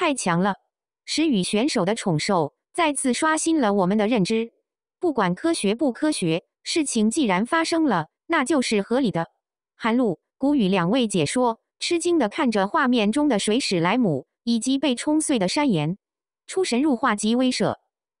太强了！石宇选手的宠兽再次刷新了我们的认知。不管科学不科学，事情既然发生了，那就是合理的。韩露、谷雨两位解说吃惊地看着画面中的水史莱姆以及被冲碎的山岩，出神入化级威慑，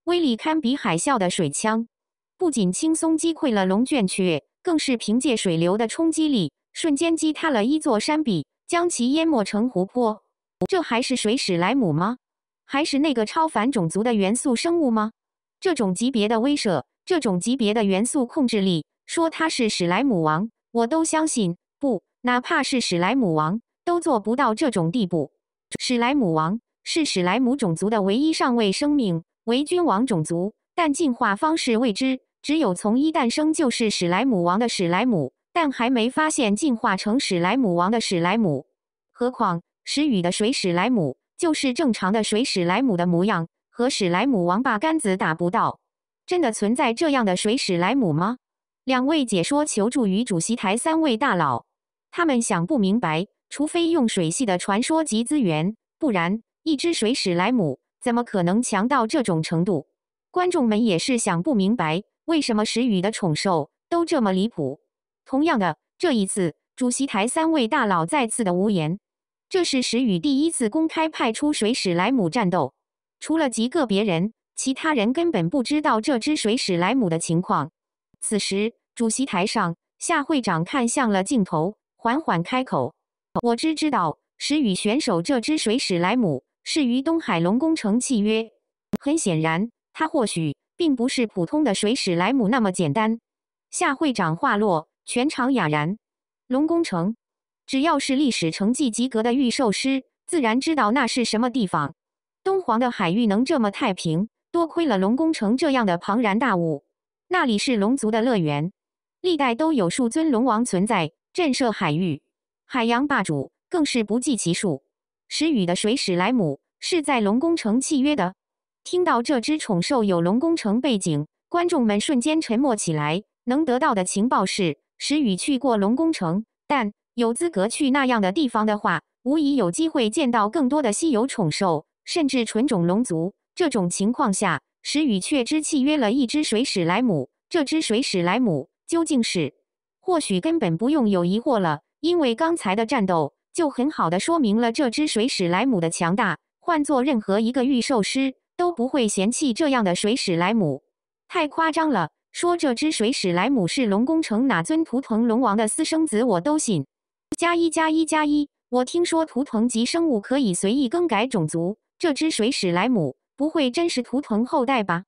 威力堪比海啸的水枪，不仅轻松击溃了龙卷区，更是凭借水流的冲击力瞬间击塌了一座山壁，将其淹没成湖泊。这还是水史莱姆吗？还是那个超凡种族的元素生物吗？这种级别的威慑，这种级别的元素控制力，说他是史莱姆王，我都相信。不，哪怕是史莱姆王，都做不到这种地步。史莱姆王是史莱姆种族的唯一上位生命，为君王种族，但进化方式未知。只有从一诞生就是史莱姆王的史莱姆，但还没发现进化成史莱姆王的史莱姆。何况。石宇的水史莱姆就是正常的水史莱姆的模样，和史莱姆王八杆子打不到。真的存在这样的水史莱姆吗？两位解说求助于主席台三位大佬，他们想不明白，除非用水系的传说级资源，不然一只水史莱姆怎么可能强到这种程度？观众们也是想不明白，为什么石宇的宠兽都这么离谱。同样的，这一次主席台三位大佬再次的无言。这是石宇第一次公开派出水史莱姆战斗，除了极个别人，其他人根本不知道这支水史莱姆的情况。此时，主席台上，夏会长看向了镜头，缓缓开口：“我只知道，石宇选手这支水史莱姆是与东海龙宫城契约。很显然，他或许并不是普通的水史莱姆那么简单。”夏会长话落，全场哑然。龙宫城。只要是历史成绩及格的御兽师，自然知道那是什么地方。东皇的海域能这么太平，多亏了龙宫城这样的庞然大物。那里是龙族的乐园，历代都有数尊龙王存在，震慑海域。海洋霸主更是不计其数。石宇的水史莱姆是在龙宫城契约的。听到这只宠兽有龙宫城背景，观众们瞬间沉默起来。能得到的情报是，石宇去过龙宫城，但。有资格去那样的地方的话，无疑有机会见到更多的稀有宠兽，甚至纯种龙族。这种情况下，时雨却知契约了一只水史莱姆。这只水史莱姆究竟是……或许根本不用有疑惑了，因为刚才的战斗就很好的说明了这只水史莱姆的强大。换做任何一个御兽师都不会嫌弃这样的水史莱姆，太夸张了。说这只水史莱姆是龙宫城哪尊图腾龙王的私生子，我都信。加一加一加一！我听说图腾级生物可以随意更改种族，这只水史莱姆不会真实图腾后代吧？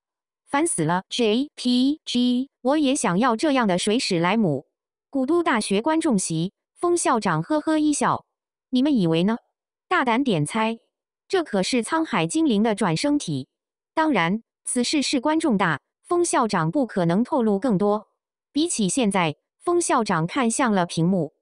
烦死了！JPG，我也想要这样的水史莱姆。古都大学观众席，风校长呵呵一笑：“你们以为呢？大胆点猜，这可是沧海精灵的转生体。当然，此事事关重大，风校长不可能透露更多。比起现在，风校长看向了屏幕。”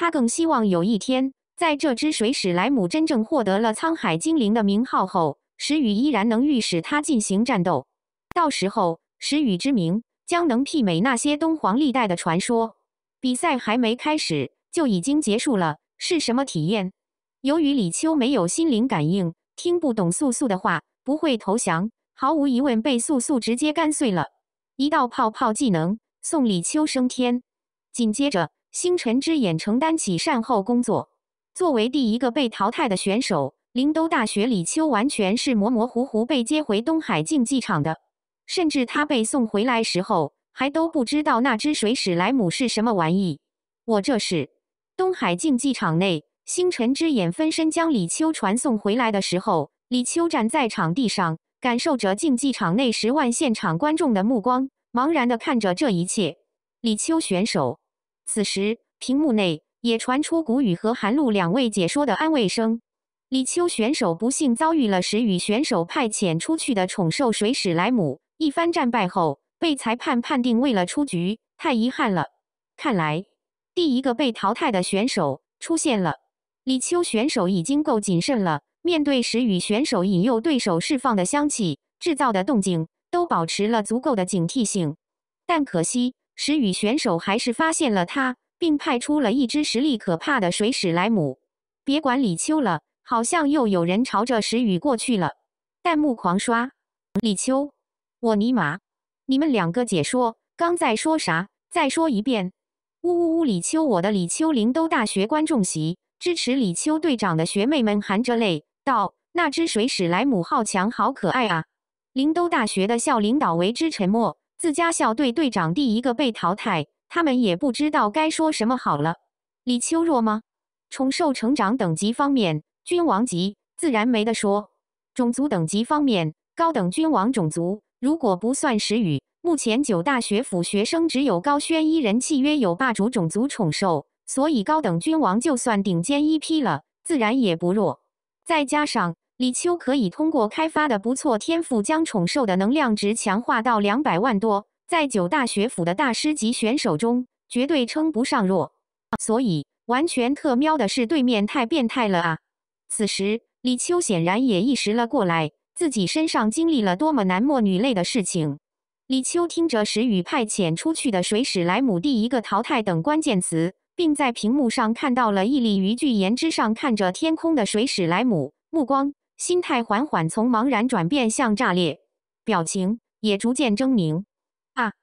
他更希望有一天，在这只水史莱姆真正获得了“沧海精灵”的名号后，石宇依然能御使它进行战斗。到时候，石宇之名将能媲美那些东皇历代的传说。比赛还没开始就已经结束了，是什么体验？由于李秋没有心灵感应，听不懂素素的话，不会投降，毫无疑问被素素直接干碎了。一道泡泡技能送李秋升天，紧接着。星辰之眼承担起善后工作。作为第一个被淘汰的选手，林都大学李秋完全是模模糊糊被接回东海竞技场的，甚至他被送回来时候还都不知道那只水史莱姆是什么玩意。我这是东海竞技场内，星辰之眼分身将李秋传送回来的时候，李秋站在场地上，感受着竞技场内十万现场观众的目光，茫然的看着这一切。李秋选手。此时，屏幕内也传出谷雨和韩露两位解说的安慰声。李秋选手不幸遭遇了石雨选手派遣出去的宠兽水史莱姆，一番战败后，被裁判判定为了出局，太遗憾了。看来，第一个被淘汰的选手出现了。李秋选手已经够谨慎了，面对石雨选手引诱对手释放的香气制造的动静，都保持了足够的警惕性。但可惜。石宇选手还是发现了他，并派出了一只实力可怕的水史莱姆。别管李秋了，好像又有人朝着石宇过去了。弹幕狂刷：李秋，我尼玛！你们两个解说刚在说啥？再说一遍！呜呜呜！李秋，我的李秋！林都大学观众席支持李秋队长的学妹们含着泪道：“那只水史莱姆好强，好可爱啊！”林都大学的校领导为之沉默。自家校队队长第一个被淘汰，他们也不知道该说什么好了。李秋若吗？宠兽成长等级方面，君王级自然没得说。种族等级方面，高等君王种族，如果不算时语，目前九大学府学生只有高轩一人契约有霸主种族宠兽，所以高等君王就算顶尖一批了，自然也不弱。再加上。李秋可以通过开发的不错天赋，将宠兽的能量值强化到两百万多，在九大学府的大师级选手中，绝对称不上弱。所以，完全特喵的是对面太变态了啊！此时，李秋显然也意识了过来，自己身上经历了多么男莫女泪的事情。李秋听着石宇派遣出去的水史莱姆第一个淘汰等关键词，并在屏幕上看到了屹立于巨岩之上、看着天空的水史莱姆目光。心态缓缓从茫然转变向炸裂，表情也逐渐狰狞。啊！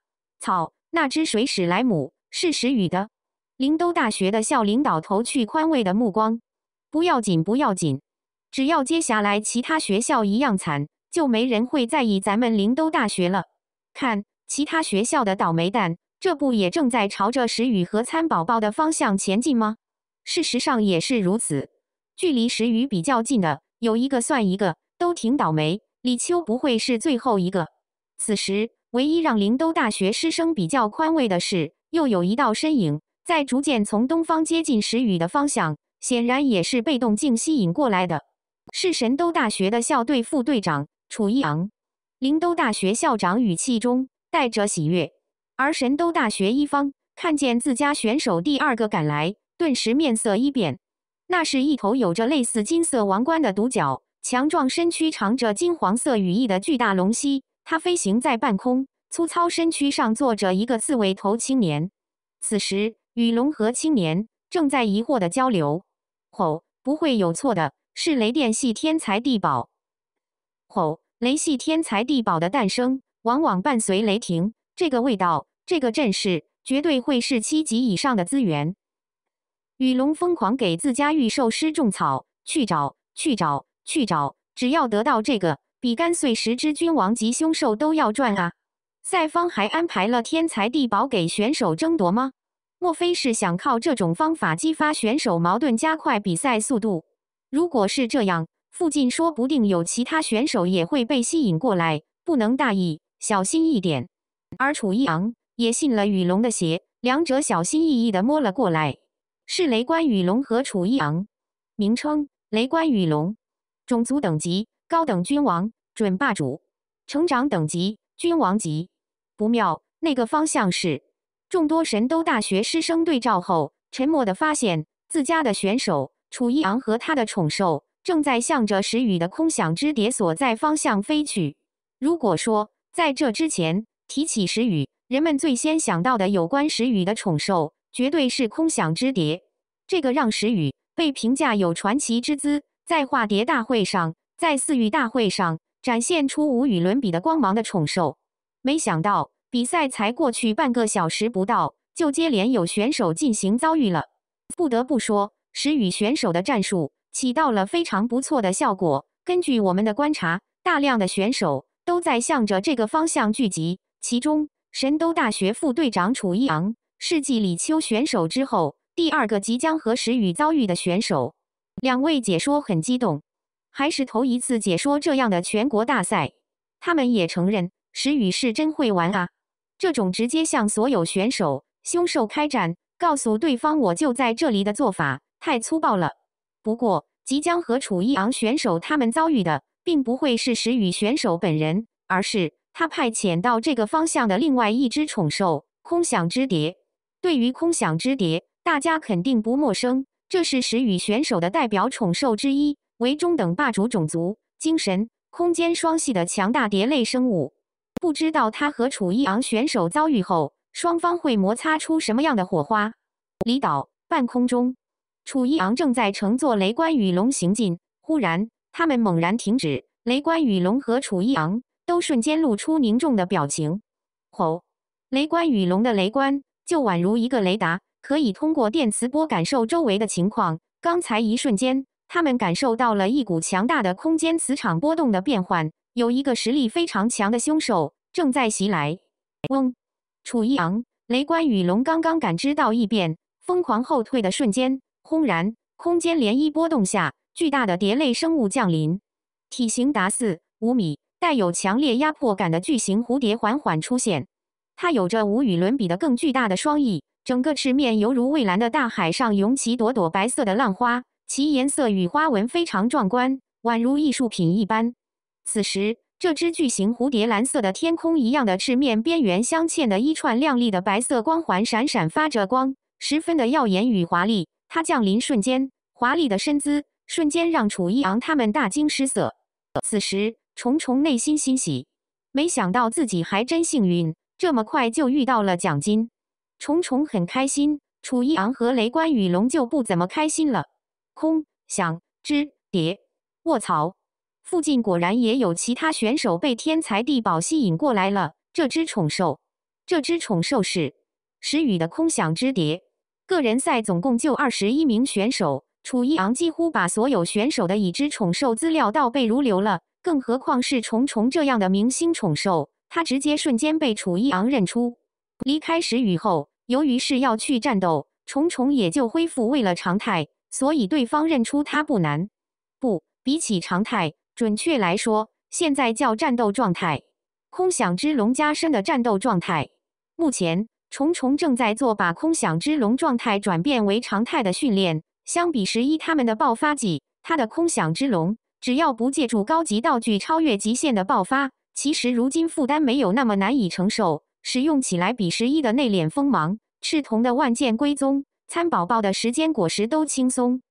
草，那只水史莱姆是时雨的。林都大学的校领导投去宽慰的目光：“不要紧，不要紧，只要接下来其他学校一样惨，就没人会在意咱们林都大学了。”看，其他学校的倒霉蛋，这不也正在朝着时雨和餐宝宝的方向前进吗？事实上也是如此，距离时雨比较近的。有一个算一个，都挺倒霉。李秋不会是最后一个。此时，唯一让灵都大学师生比较宽慰的是，又有一道身影在逐渐从东方接近石宇的方向，显然也是被动静吸引过来的。是神都大学的校队副队长楚一昂。灵都大学校长语气中带着喜悦，而神都大学一方看见自家选手第二个赶来，顿时面色一变。那是一头有着类似金色王冠的独角、强壮身躯、长着金黄色羽翼的巨大龙蜥，它飞行在半空，粗糙身躯上坐着一个刺猬头青年。此时，与龙和青年正在疑惑的交流。吼，不会有错的，是雷电系天才地宝。吼，雷系天才地宝的诞生往往伴随雷霆，这个味道，这个阵势，绝对会是七级以上的资源。雨龙疯狂给自家御兽师种草，去找、去找、去找，只要得到这个，比干碎十只君王级凶兽都要赚啊！赛方还安排了天材地宝给选手争夺吗？莫非是想靠这种方法激发选手矛盾，加快比赛速度？如果是这样，附近说不定有其他选手也会被吸引过来，不能大意，小心一点。而楚一昂也信了雨龙的邪，两者小心翼翼地摸了过来。是雷关羽龙和楚一昂，名称雷关羽龙，种族等级高等君王准霸主，成长等级君王级。不妙，那个方向是众多神都大学师生对照后，沉默的发现自家的选手楚一昂和他的宠兽正在向着石宇的空想之蝶所在方向飞去。如果说在这之前提起石宇，人们最先想到的有关石宇的宠兽。绝对是空想之蝶，这个让石宇被评价有传奇之姿，在化蝶大会上，在四域大会上展现出无与伦比的光芒的宠兽。没想到比赛才过去半个小时不到，就接连有选手进行遭遇了。不得不说，石宇选手的战术起到了非常不错的效果。根据我们的观察，大量的选手都在向着这个方向聚集，其中神都大学副队长楚一昂。世纪李秋选手之后，第二个即将和石宇遭遇的选手，两位解说很激动，还是头一次解说这样的全国大赛。他们也承认，石宇是真会玩啊！这种直接向所有选手凶兽开战，告诉对方我就在这里的做法，太粗暴了。不过，即将和楚一昂选手他们遭遇的，并不会是石宇选手本人，而是他派遣到这个方向的另外一只宠兽——空想之蝶。对于空想之蝶，大家肯定不陌生。这是时雨选手的代表宠兽之一，为中等霸主种族，精神、空间双系的强大蝶类生物。不知道他和楚一昂选手遭遇后，双方会摩擦出什么样的火花？离岛半空中，楚一昂正在乘坐雷关与龙行进，忽然他们猛然停止，雷关与龙和楚一昂都瞬间露出凝重的表情。吼！雷关与龙的雷关就宛如一个雷达，可以通过电磁波感受周围的情况。刚才一瞬间，他们感受到了一股强大的空间磁场波动的变换，有一个实力非常强的凶兽正在袭来。嗡！楚一昂、雷关羽、龙刚刚感知到异变，疯狂后退的瞬间，轰然，空间涟漪波动下，巨大的蝶类生物降临，体型达四五米，带有强烈压迫感的巨型蝴蝶缓缓出现。它有着无与伦比的更巨大的双翼，整个翅面犹如蔚蓝的大海上涌起朵朵白色的浪花，其颜色与花纹非常壮观，宛如艺术品一般。此时，这只巨型蝴蝶蓝色的天空一样的翅面边缘镶嵌的一串亮丽的白色光环，闪闪发着光，十分的耀眼与华丽。它降临瞬间，华丽的身姿瞬间让楚一昂他们大惊失色。此时，虫虫内心欣喜，没想到自己还真幸运。这么快就遇到了奖金，虫虫很开心。楚一昂和雷关雨龙就不怎么开心了。空想之蝶，卧槽！附近果然也有其他选手被天才地宝吸引过来了。这只宠兽，这只宠兽是石宇的空想之蝶。个人赛总共就二十一名选手，楚一昂几乎把所有选手的已知宠兽资料倒背如流了，更何况是虫虫这样的明星宠兽。他直接瞬间被楚一昂认出。离开时雨后，由于是要去战斗，虫虫也就恢复为了常态，所以对方认出他不难。不，比起常态，准确来说，现在叫战斗状态，空想之龙加身的战斗状态。目前，虫虫正在做把空想之龙状态转变为常态的训练。相比十一他们的爆发技，他的空想之龙，只要不借助高级道具超越极限的爆发。其实如今负担没有那么难以承受，使用起来比十一的内敛锋芒、赤瞳的万剑归宗、参宝宝的时间果实都轻松。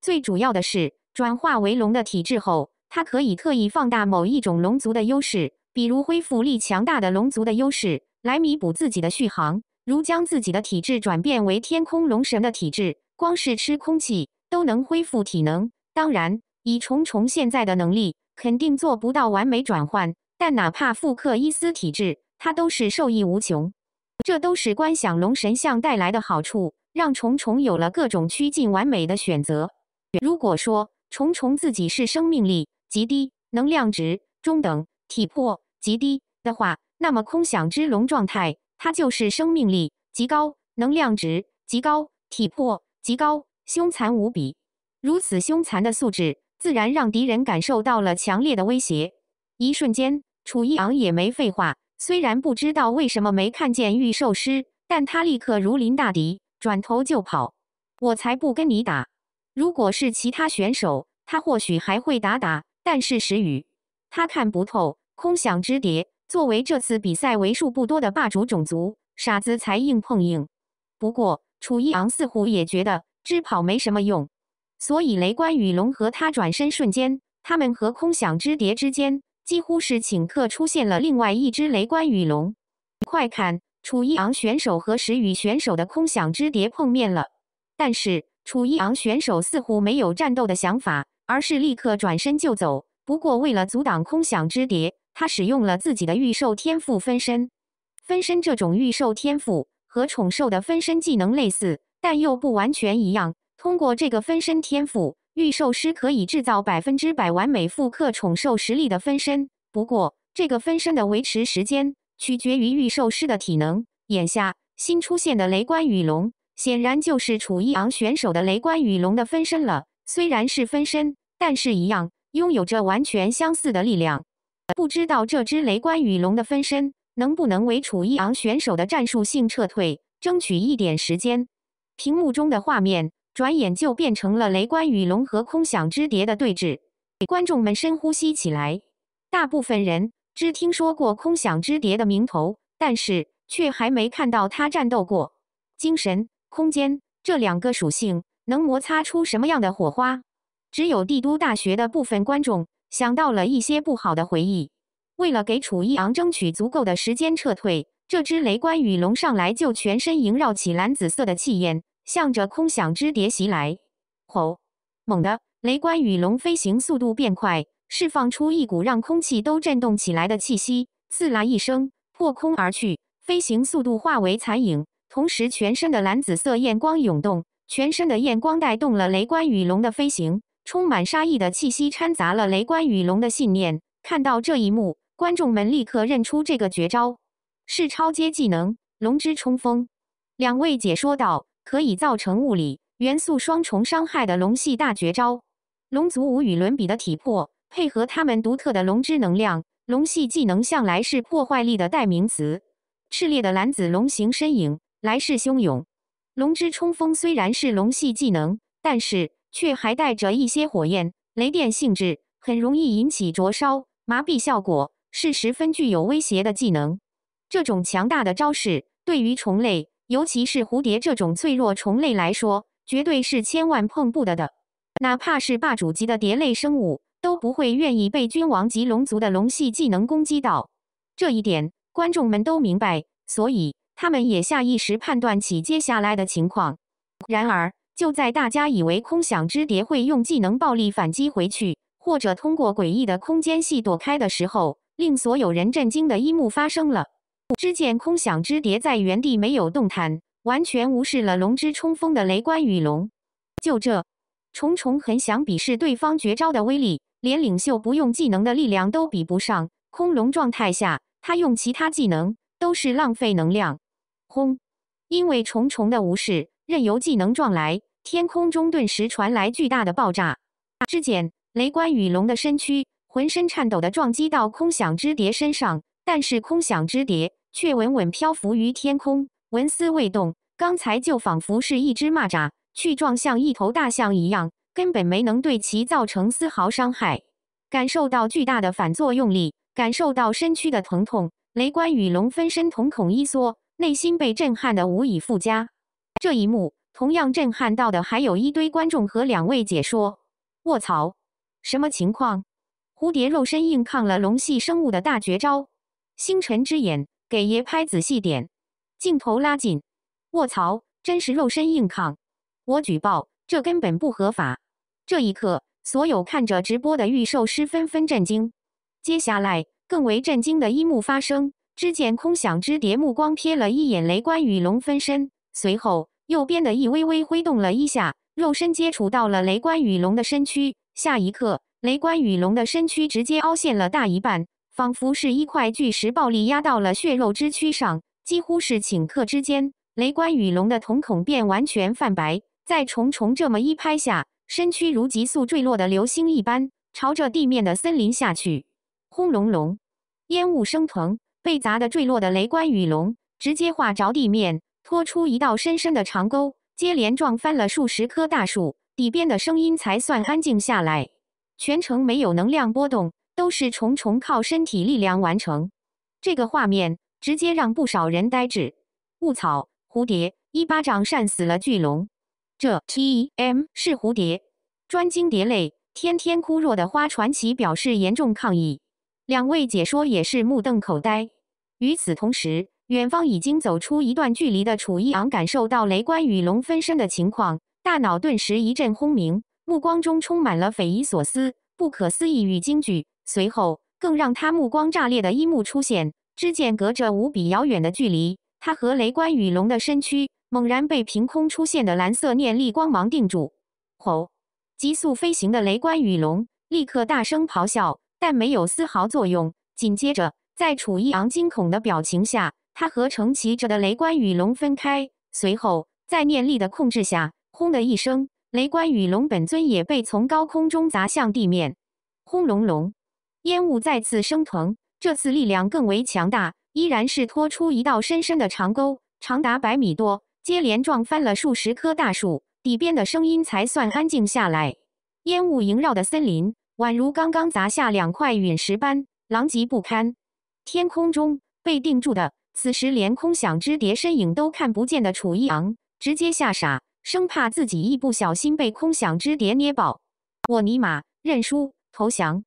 最主要的是，转化为龙的体质后，它可以特意放大某一种龙族的优势，比如恢复力强大的龙族的优势，来弥补自己的续航。如将自己的体质转变为天空龙神的体质，光是吃空气都能恢复体能。当然，以虫虫现在的能力，肯定做不到完美转换。但哪怕复刻伊斯体质，他都是受益无穷。这都是观想龙神像带来的好处，让虫虫有了各种趋近完美的选择。如果说虫虫自己是生命力极低、能量值中等、体魄极低的话，那么空想之龙状态，它就是生命力极高、能量值极高、体魄极高、凶残无比。如此凶残的素质，自然让敌人感受到了强烈的威胁。一瞬间，楚一昂也没废话。虽然不知道为什么没看见御兽师，但他立刻如临大敌，转头就跑。我才不跟你打！如果是其他选手，他或许还会打打，但是时雨，他看不透空想之蝶。作为这次比赛为数不多的霸主种族，傻子才硬碰硬。不过楚一昂似乎也觉得支跑没什么用，所以雷关与龙和他转身瞬间，他们和空想之蝶之间。几乎是顷刻出现了，另外一只雷关羽龙，快看！楚一昂选手和石宇选手的空想之蝶碰面了。但是楚一昂选手似乎没有战斗的想法，而是立刻转身就走。不过为了阻挡空想之蝶，他使用了自己的御兽天赋分身。分身这种御兽天赋和宠兽的分身技能类似，但又不完全一样。通过这个分身天赋。御兽师可以制造百分之百完美复刻宠兽实力的分身，不过这个分身的维持时间取决于御兽师的体能。眼下新出现的雷关羽龙，显然就是楚一昂选手的雷关羽龙的分身了。虽然是分身，但是一样拥有着完全相似的力量。不知道这只雷关羽龙的分身，能不能为楚一昂选手的战术性撤退争取一点时间？屏幕中的画面。转眼就变成了雷关与龙和空想之蝶的对峙，给观众们深呼吸起来。大部分人只听说过空想之蝶的名头，但是却还没看到它战斗过。精神、空间这两个属性能摩擦出什么样的火花？只有帝都大学的部分观众想到了一些不好的回忆。为了给楚一昂争取足够的时间撤退，这只雷关与龙上来就全身萦绕起蓝紫色的气焰。向着空想之蝶袭来，吼！猛地，雷关与龙飞行速度变快，释放出一股让空气都震动起来的气息，刺啦一声破空而去，飞行速度化为残影。同时，全身的蓝紫色焰光涌动，全身的焰光带动了雷关与龙的飞行，充满杀意的气息掺杂了雷关与龙的信念。看到这一幕，观众们立刻认出这个绝招是超阶技能“龙之冲锋”。两位解说道。可以造成物理元素双重伤害的龙系大绝招，龙族无与伦比的体魄配合他们独特的龙之能量，龙系技能向来是破坏力的代名词。炽烈的蓝紫龙形身影来势汹涌，龙之冲锋虽然是龙系技能，但是却还带着一些火焰、雷电性质，很容易引起灼烧、麻痹效果，是十分具有威胁的技能。这种强大的招式对于虫类。尤其是蝴蝶这种脆弱虫类来说，绝对是千万碰不得的。哪怕是霸主级的蝶类生物，都不会愿意被君王级龙族的龙系技能攻击到。这一点，观众们都明白，所以他们也下意识判断起接下来的情况。然而，就在大家以为空想之蝶会用技能暴力反击回去，或者通过诡异的空间系躲开的时候，令所有人震惊的一幕发生了。只见空想之蝶在原地没有动弹，完全无视了龙之冲锋的雷关与龙。就这，重重很想鄙视对方绝招的威力，连领袖不用技能的力量都比不上。空龙状态下，他用其他技能都是浪费能量。轰！因为重重的无视，任由技能撞来，天空中顿时传来巨大的爆炸。之间，雷关与龙的身躯浑身颤抖的撞击到空想之蝶身上，但是空想之蝶。却稳稳漂浮于天空，纹丝未动。刚才就仿佛是一只蚂蚱去撞像一头大象一样，根本没能对其造成丝毫伤害。感受到巨大的反作用力，感受到身躯的疼痛，雷关与龙分身瞳孔一缩，内心被震撼的无以复加。这一幕同样震撼到的还有一堆观众和两位解说。卧槽，什么情况？蝴蝶肉身硬抗了龙系生物的大绝招——星辰之眼。给爷拍仔细点，镜头拉近。卧槽，真是肉身硬抗！我举报，这根本不合法。这一刻，所有看着直播的预售师纷纷震惊。接下来，更为震惊的一幕发生：只见空想之蝶目光瞥了一眼雷关与龙分身，随后右边的一微微挥动了一下，肉身接触到了雷关与龙的身躯。下一刻，雷关与龙的身躯直接凹陷了大一半。仿佛是一块巨石，暴力压到了血肉之躯上，几乎是顷刻之间，雷关与龙的瞳孔便完全泛白。在虫虫这么一拍下，身躯如急速坠落的流星一般，朝着地面的森林下去。轰隆隆，烟雾升腾，被砸得坠落的雷关与龙直接划着地面，拖出一道深深的长沟，接连撞翻了数十棵大树。底边的声音才算安静下来，全程没有能量波动。都是重重靠身体力量完成，这个画面直接让不少人呆滞。雾草蝴蝶一巴掌扇死了巨龙，这 T M 是蝴蝶，专精蝶类，天天枯弱的花传奇表示严重抗议。两位解说也是目瞪口呆。与此同时，远方已经走出一段距离的楚一昂感受到雷关与龙分身的情况，大脑顿时一阵轰鸣，目光中充满了匪夷所思、不可思议与惊惧。随后，更让他目光炸裂的一幕出现：只见隔着无比遥远的距离，他和雷关羽龙的身躯猛然被凭空出现的蓝色念力光芒定住。吼！急速飞行的雷关羽龙立刻大声咆哮，但没有丝毫作用。紧接着，在楚一昂惊恐的表情下，他和乘骑着的雷关羽龙分开。随后，在念力的控制下，轰的一声，雷关羽龙本尊也被从高空中砸向地面。轰隆隆！烟雾再次升腾，这次力量更为强大，依然是拖出一道深深的长沟，长达百米多，接连撞翻了数十棵大树。底边的声音才算安静下来。烟雾萦绕的森林，宛如刚刚砸下两块陨石般狼藉不堪。天空中被定住的，此时连空想之蝶身影都看不见的楚一昂，直接吓傻，生怕自己一不小心被空想之蝶捏爆。我尼玛，认输，投降！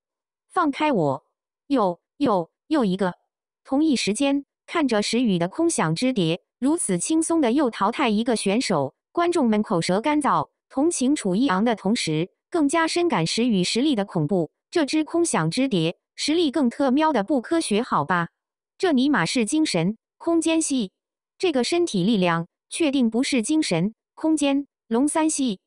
放开我！又又又一个！同一时间，看着石宇的空想之蝶如此轻松的又淘汰一个选手，观众们口舌干燥，同情楚一昂的同时，更加深感石宇实力的恐怖。这只空想之蝶，实力更特喵的不科学，好吧？这尼玛是精神空间系？这个身体力量确定不是精神空间龙三系？